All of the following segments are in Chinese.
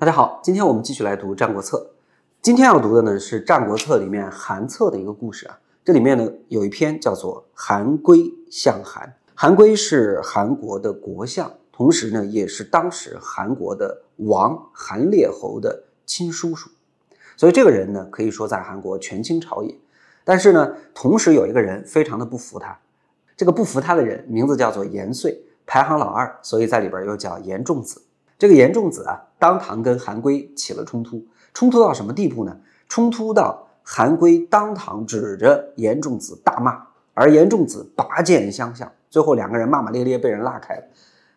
大家好，今天我们继续来读《战国策》。今天要读的呢是《战国策》里面韩策的一个故事啊。这里面呢有一篇叫做《韩归相韩》，韩归是韩国的国相，同时呢也是当时韩国的王韩烈侯的亲叔叔，所以这个人呢可以说在韩国权倾朝野。但是呢，同时有一个人非常的不服他，这个不服他的人名字叫做严遂，排行老二，所以在里边又叫严仲子。这个严仲子啊，当堂跟韩圭起了冲突，冲突到什么地步呢？冲突到韩圭当堂指着严仲子大骂，而严仲子拔剑相向，最后两个人骂骂咧咧，被人拉开了，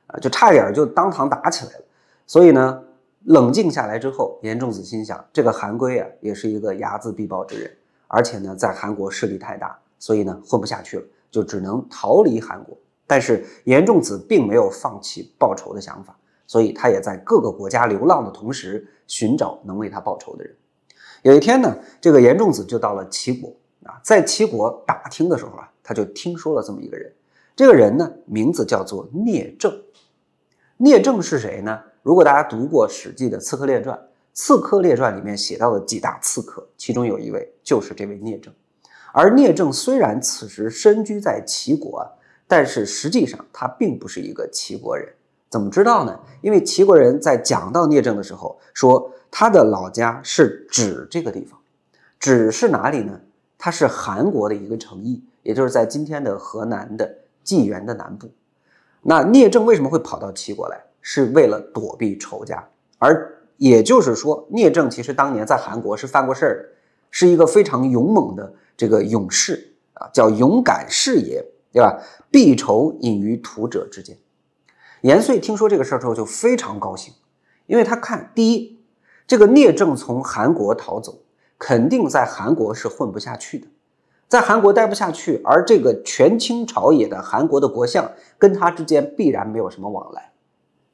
啊，就差点就当堂打起来了。所以呢，冷静下来之后，严仲子心想，这个韩圭啊，也是一个睚眦必报之人，而且呢，在韩国势力太大，所以呢，混不下去了，就只能逃离韩国。但是严仲子并没有放弃报仇的想法。所以他也在各个国家流浪的同时，寻找能为他报仇的人。有一天呢，这个严仲子就到了齐国啊，在齐国打听的时候啊，他就听说了这么一个人，这个人呢，名字叫做聂政。聂政是谁呢？如果大家读过《史记》的《刺客列传》，《刺客列传》里面写到了几大刺客，其中有一位就是这位聂政。而聂政虽然此时身居在齐国，但是实际上他并不是一个齐国人。怎么知道呢？因为齐国人在讲到聂政的时候，说他的老家是指这个地方，指是哪里呢？它是韩国的一个城邑，也就是在今天的河南的济源的南部。那聂政为什么会跑到齐国来？是为了躲避仇家，而也就是说，聂政其实当年在韩国是犯过事儿的，是一个非常勇猛的这个勇士啊，叫勇敢士也，对吧？避仇隐于屠者之间。延绥听说这个事儿之后，就非常高兴，因为他看第一，这个聂政从韩国逃走，肯定在韩国是混不下去的，在韩国待不下去，而这个权倾朝野的韩国的国相跟他之间必然没有什么往来，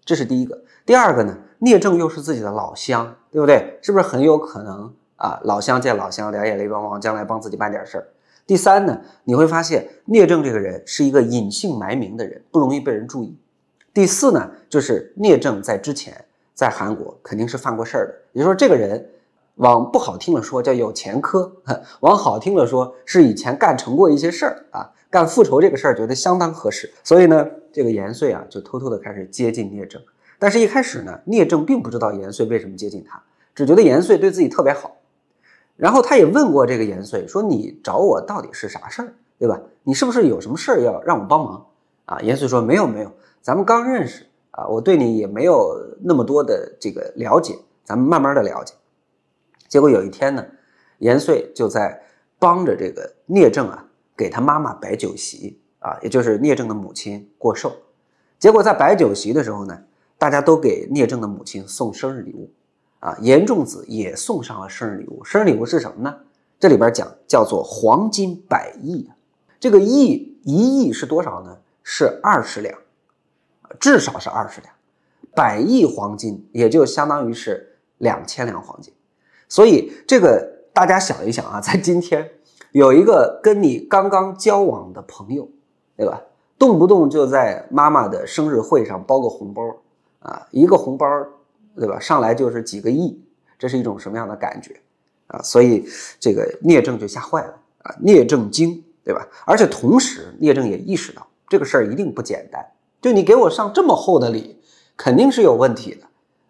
这是第一个。第二个呢，聂政又是自己的老乡，对不对？是不是很有可能啊？老乡见老乡，两眼泪汪汪，将来帮自己办点事儿。第三呢，你会发现聂政这个人是一个隐姓埋名的人，不容易被人注意。第四呢，就是聂政在之前在韩国肯定是犯过事儿的，也就是说这个人往不好听了说叫有前科，往好听了说是以前干成过一些事儿啊，干复仇这个事儿觉得相当合适，所以呢，这个延绥啊就偷偷的开始接近聂政，但是一开始呢，聂政并不知道延绥为什么接近他，只觉得延绥对自己特别好，然后他也问过这个延绥，说你找我到底是啥事儿，对吧？你是不是有什么事儿要让我帮忙啊？严绥说没有没有。咱们刚认识啊，我对你也没有那么多的这个了解，咱们慢慢的了解。结果有一天呢，严穗就在帮着这个聂政啊，给他妈妈摆酒席啊，也就是聂政的母亲过寿。结果在摆酒席的时候呢，大家都给聂政的母亲送生日礼物啊，严仲子也送上了生日礼物。生日礼物是什么呢？这里边讲叫做黄金百亿这个亿一亿是多少呢？是二十两。至少是二十两，百亿黄金也就相当于是两千两黄金，所以这个大家想一想啊，在今天有一个跟你刚刚交往的朋友，对吧？动不动就在妈妈的生日会上包个红包啊，一个红包，对吧？上来就是几个亿，这是一种什么样的感觉啊？所以这个聂政就吓坏了啊，聂政惊，对吧？而且同时，聂政也意识到这个事儿一定不简单。就你给我上这么厚的礼，肯定是有问题的，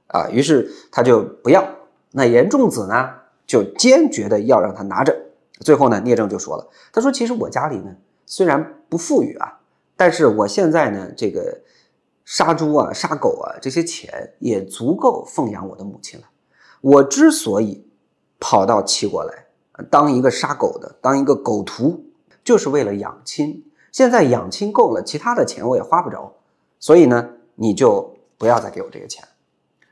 啊！于是他就不要。那严仲子呢，就坚决的要让他拿着。最后呢，聂政就说了，他说：“其实我家里呢，虽然不富裕啊，但是我现在呢，这个杀猪啊、杀狗啊，这些钱也足够奉养我的母亲了。我之所以跑到齐国来，当一个杀狗的，当一个狗徒，就是为了养亲。现在养亲够了，其他的钱我也花不着。”所以呢，你就不要再给我这个钱。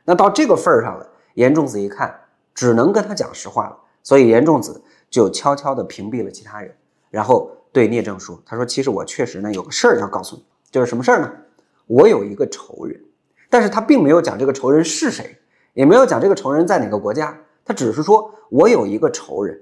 那到这个份儿上了，严仲子一看，只能跟他讲实话了。所以严仲子就悄悄地屏蔽了其他人，然后对聂政说：“他说，其实我确实呢有个事儿要告诉你，就是什么事儿呢？我有一个仇人，但是他并没有讲这个仇人是谁，也没有讲这个仇人在哪个国家，他只是说我有一个仇人，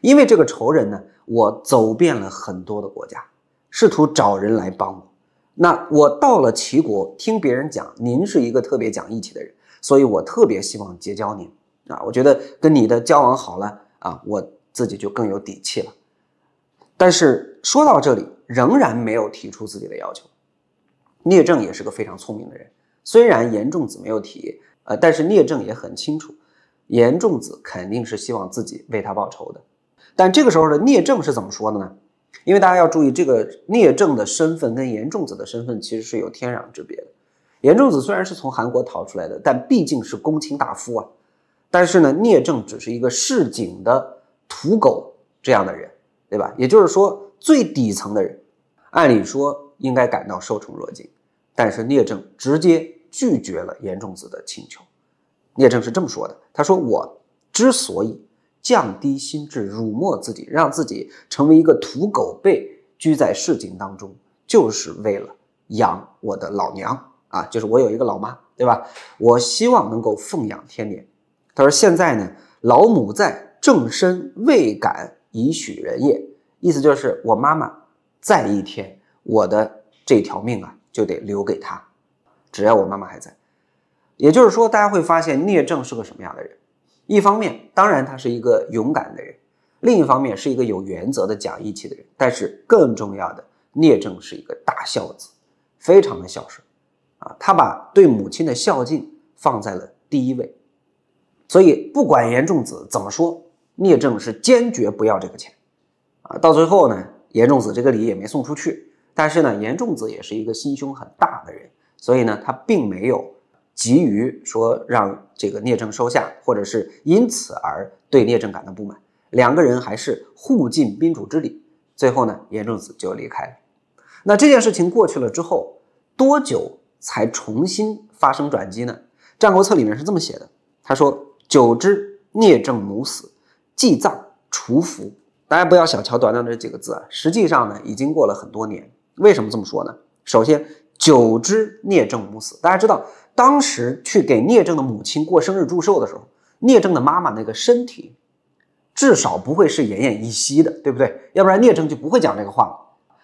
因为这个仇人呢，我走遍了很多的国家，试图找人来帮我。”那我到了齐国，听别人讲您是一个特别讲义气的人，所以我特别希望结交您啊！我觉得跟你的交往好了啊，我自己就更有底气了。但是说到这里，仍然没有提出自己的要求。聂政也是个非常聪明的人，虽然严仲子没有提，呃，但是聂政也很清楚，严仲子肯定是希望自己为他报仇的。但这个时候的聂政是怎么说的呢？因为大家要注意，这个聂政的身份跟严仲子的身份其实是有天壤之别的。严仲子虽然是从韩国逃出来的，但毕竟是公卿大夫啊。但是呢，聂政只是一个市井的土狗这样的人，对吧？也就是说，最底层的人，按理说应该感到受宠若惊，但是聂政直接拒绝了严仲子的请求。聂政是这么说的：“他说我之所以。”降低心智，辱没自己，让自己成为一个土狗，被拘在市井当中，就是为了养我的老娘啊！就是我有一个老妈，对吧？我希望能够奉养天年。他说：“现在呢，老母在，正身未敢以许人也。意思就是，我妈妈在一天，我的这条命啊，就得留给她。只要我妈妈还在，也就是说，大家会发现聂政是个什么样的人。”一方面，当然他是一个勇敢的人；另一方面，是一个有原则的、讲义气的人。但是更重要的，聂政是一个大孝子，非常的孝顺啊。他把对母亲的孝敬放在了第一位，所以不管严仲子怎么说，聂政是坚决不要这个钱啊。到最后呢，严仲子这个礼也没送出去。但是呢，严仲子也是一个心胸很大的人，所以呢，他并没有。急于说让这个聂政收下，或者是因此而对聂政感到不满，两个人还是互尽宾主之礼。最后呢，严仲子就离开了。那这件事情过去了之后，多久才重新发生转机呢？《战国策》里面是这么写的，他说：“久之，聂政母死，祭葬，除服。”大家不要小瞧短短这几个字啊，实际上呢，已经过了很多年。为什么这么说呢？首先，久之，聂政母死。大家知道，当时去给聂政的母亲过生日祝寿的时候，聂政的妈妈那个身体至少不会是奄奄一息的，对不对？要不然聂政就不会讲这个话了。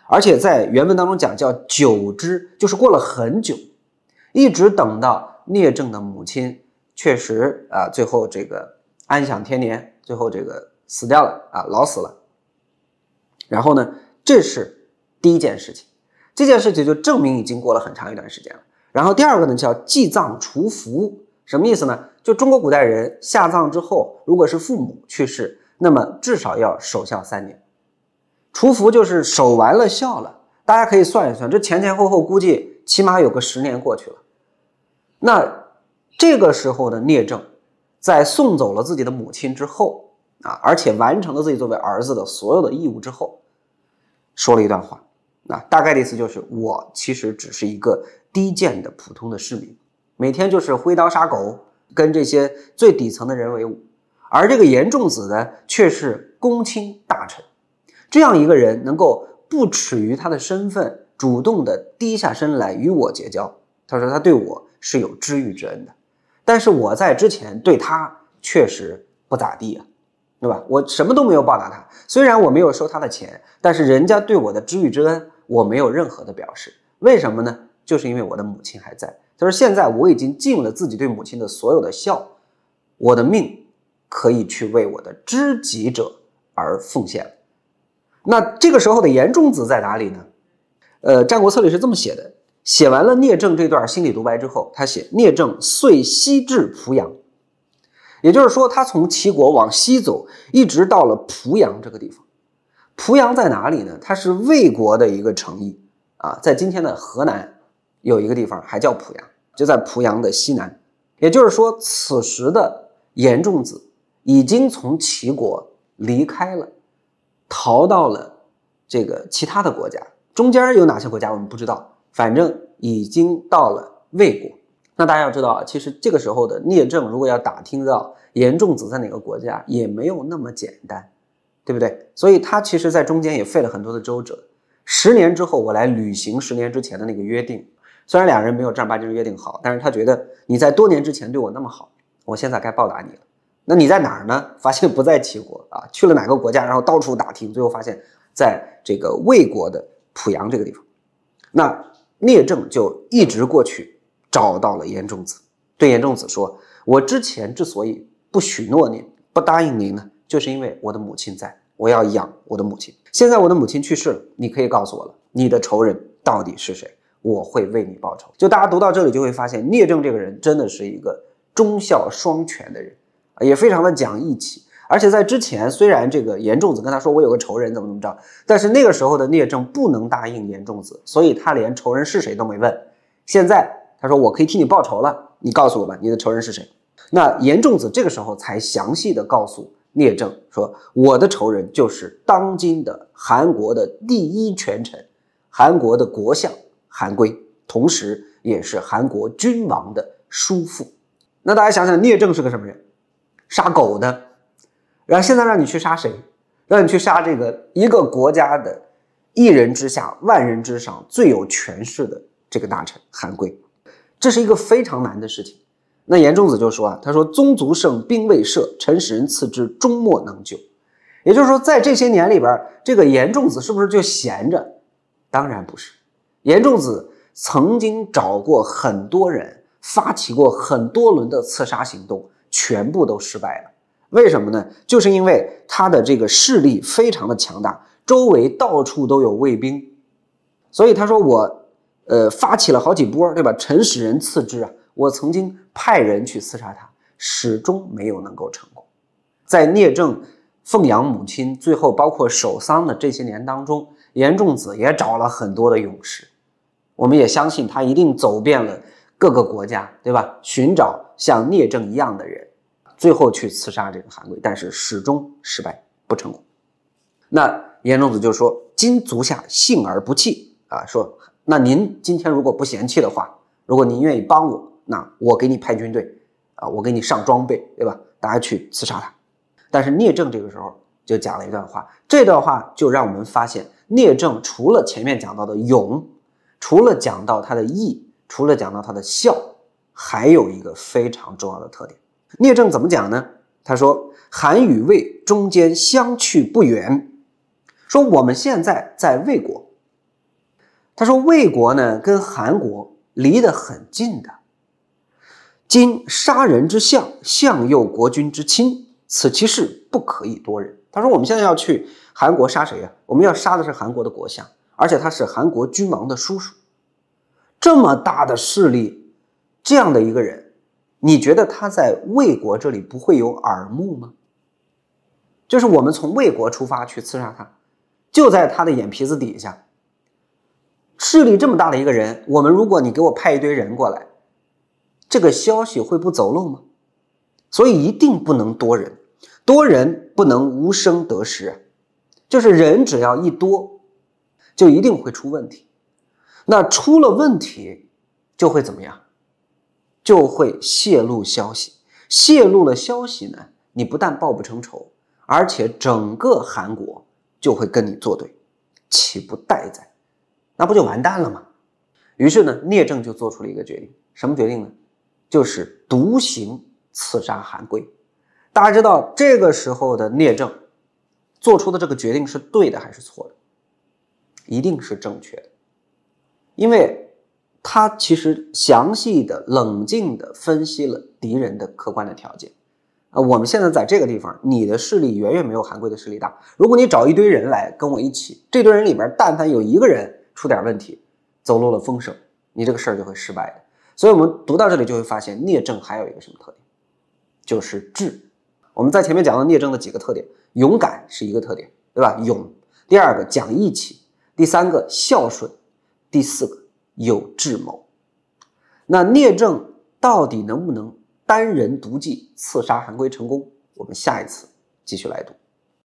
而且在原文当中讲，叫“久之”，就是过了很久，一直等到聂政的母亲确实啊，最后这个安享天年，最后这个死掉了啊，老死了。然后呢，这是第一件事情。这件事情就证明已经过了很长一段时间了。然后第二个呢，叫祭葬除服，什么意思呢？就中国古代人下葬之后，如果是父母去世，那么至少要守孝三年。除服就是守完了孝了，大家可以算一算，这前前后后估计起码有个十年过去了。那这个时候的聂政，在送走了自己的母亲之后啊，而且完成了自己作为儿子的所有的义务之后，说了一段话。那大概的意思就是，我其实只是一个低贱的普通的市民，每天就是挥刀杀狗，跟这些最底层的人为伍。而这个严仲子呢，却是公卿大臣，这样一个人能够不耻于他的身份，主动的低下身来与我结交。他说他对我是有知遇之恩的，但是我在之前对他确实不咋地啊，对吧？我什么都没有报答他，虽然我没有收他的钱，但是人家对我的知遇之恩。我没有任何的表示，为什么呢？就是因为我的母亲还在。他说：“现在我已经尽了自己对母亲的所有的孝，我的命可以去为我的知己者而奉献。”那这个时候的严仲子在哪里呢？呃，《战国策》里是这么写的：写完了聂政这段心理独白之后，他写聂政遂西至濮阳，也就是说，他从齐国往西走，一直到了濮阳这个地方。濮阳在哪里呢？它是魏国的一个城邑啊，在今天的河南有一个地方还叫濮阳，就在濮阳的西南。也就是说，此时的严仲子已经从齐国离开了，逃到了这个其他的国家。中间有哪些国家我们不知道，反正已经到了魏国。那大家要知道啊，其实这个时候的聂政如果要打听到严仲子在哪个国家，也没有那么简单。对不对？所以他其实，在中间也费了很多的周折。十年之后，我来履行十年之前的那个约定。虽然两人没有正儿八经约定好，但是他觉得你在多年之前对我那么好，我现在该报答你了。那你在哪儿呢？发现不在齐国啊，去了哪个国家？然后到处打听，最后发现在这个魏国的濮阳这个地方。那聂政就一直过去找到了严仲子，对严仲子说：“我之前之所以不许诺您，不答应您呢，就是因为我的母亲在。”我要养我的母亲。现在我的母亲去世了，你可以告诉我了，你的仇人到底是谁？我会为你报仇。就大家读到这里，就会发现聂政这个人真的是一个忠孝双全的人，也非常的讲义气。而且在之前，虽然这个严仲子跟他说我有个仇人，怎么怎么着，但是那个时候的聂政不能答应严仲子，所以他连仇人是谁都没问。现在他说我可以替你报仇了，你告诉我吧，你的仇人是谁？那严仲子这个时候才详细的告诉。聂政说：“我的仇人就是当今的韩国的第一权臣，韩国的国相韩圭，同时也是韩国君王的叔父。那大家想想，聂政是个什么人？杀狗的。然后现在让你去杀谁？让你去杀这个一个国家的一人之下、万人之上最有权势的这个大臣韩圭，这是一个非常难的事情。”那严仲子就说啊，他说宗族胜，兵未设，臣使人次之，终莫能救。也就是说，在这些年里边，这个严仲子是不是就闲着？当然不是。严仲子曾经找过很多人，发起过很多轮的刺杀行动，全部都失败了。为什么呢？就是因为他的这个势力非常的强大，周围到处都有卫兵，所以他说我，呃，发起了好几波，对吧？臣使人次之啊。我曾经派人去刺杀他，始终没有能够成功。在聂政奉养母亲，最后包括守丧的这些年当中，严仲子也找了很多的勇士。我们也相信他一定走遍了各个国家，对吧？寻找像聂政一样的人，最后去刺杀这个韩贵，但是始终失败不成功。那严仲子就说：“今足下幸而不弃啊，说那您今天如果不嫌弃的话，如果您愿意帮我。”那我给你派军队啊，我给你上装备，对吧？大家去刺杀他。但是聂政这个时候就讲了一段话，这段话就让我们发现，聂政除了前面讲到的勇，除了讲到他的义，除了讲到他的孝，还有一个非常重要的特点。聂政怎么讲呢？他说：“韩与魏中间相去不远。”说我们现在在魏国。他说魏国呢跟韩国离得很近的。今杀人之相，相右国君之亲，此其事不可以多人。他说：“我们现在要去韩国杀谁呀？我们要杀的是韩国的国相，而且他是韩国君王的叔叔，这么大的势力，这样的一个人，你觉得他在魏国这里不会有耳目吗？就是我们从魏国出发去刺杀他，就在他的眼皮子底下。势力这么大的一个人，我们如果你给我派一堆人过来。”这个消息会不走漏吗？所以一定不能多人，多人不能无声得失，就是人只要一多，就一定会出问题。那出了问题，就会怎么样？就会泄露消息。泄露了消息呢，你不但报不成仇，而且整个韩国就会跟你作对，岂不待宰？那不就完蛋了吗？于是呢，聂政就做出了一个决定，什么决定呢？就是独行刺杀韩圭，大家知道这个时候的聂政做出的这个决定是对的还是错的？一定是正确的，因为他其实详细的冷静的分析了敌人的客观的条件。啊，我们现在在这个地方，你的势力远远没有韩圭的势力大。如果你找一堆人来跟我一起，这堆人里边但凡有一个人出点问题，走漏了风声，你这个事儿就会失败的。所以，我们读到这里就会发现聂政还有一个什么特点，就是智。我们在前面讲到聂政的几个特点，勇敢是一个特点，对吧？勇。第二个，讲义气；第三个，孝顺；第四个，有智谋。那聂政到底能不能单人独骑刺杀韩归成功？我们下一次继续来读。